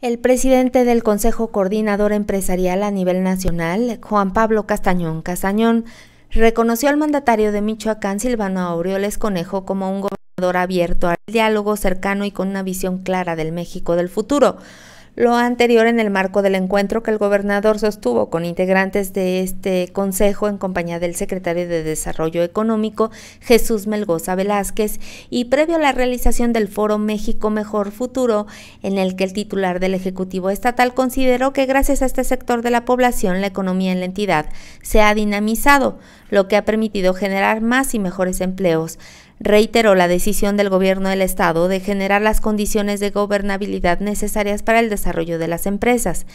El presidente del Consejo Coordinador Empresarial a nivel nacional, Juan Pablo Castañón Castañón, reconoció al mandatario de Michoacán, Silvano Aureoles Conejo, como un gobernador abierto al diálogo cercano y con una visión clara del México del futuro lo anterior en el marco del encuentro que el gobernador sostuvo con integrantes de este consejo en compañía del secretario de Desarrollo Económico, Jesús Melgoza Velázquez, y previo a la realización del foro México Mejor Futuro, en el que el titular del Ejecutivo Estatal consideró que gracias a este sector de la población la economía en la entidad se ha dinamizado, lo que ha permitido generar más y mejores empleos reiteró la decisión del gobierno del Estado de generar las condiciones de gobernabilidad necesarias para el desarrollo de las empresas.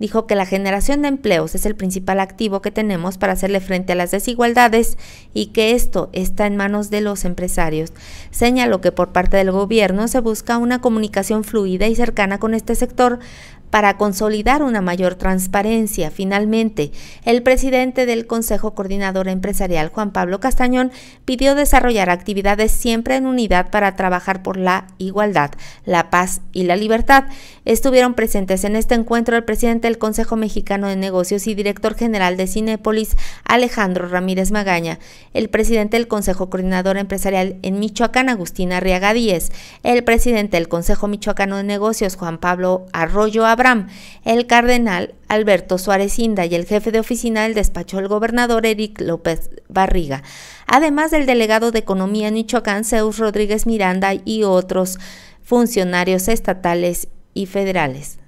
Dijo que la generación de empleos es el principal activo que tenemos para hacerle frente a las desigualdades y que esto está en manos de los empresarios. Señaló que por parte del gobierno se busca una comunicación fluida y cercana con este sector, para consolidar una mayor transparencia. Finalmente, el presidente del Consejo Coordinador Empresarial, Juan Pablo Castañón, pidió desarrollar actividades siempre en unidad para trabajar por la igualdad, la paz y la libertad. Estuvieron presentes en este encuentro el presidente del Consejo Mexicano de Negocios y director general de Cinepolis, Alejandro Ramírez Magaña, el presidente del Consejo Coordinador Empresarial en Michoacán, Agustina Arriaga Díez, el presidente del Consejo Michoacano de Negocios, Juan Pablo Arroyo el cardenal Alberto Suárez Inda y el jefe de oficina del despacho del gobernador Eric López Barriga, además del delegado de Economía en Michoacán Zeus Rodríguez Miranda y otros funcionarios estatales y federales.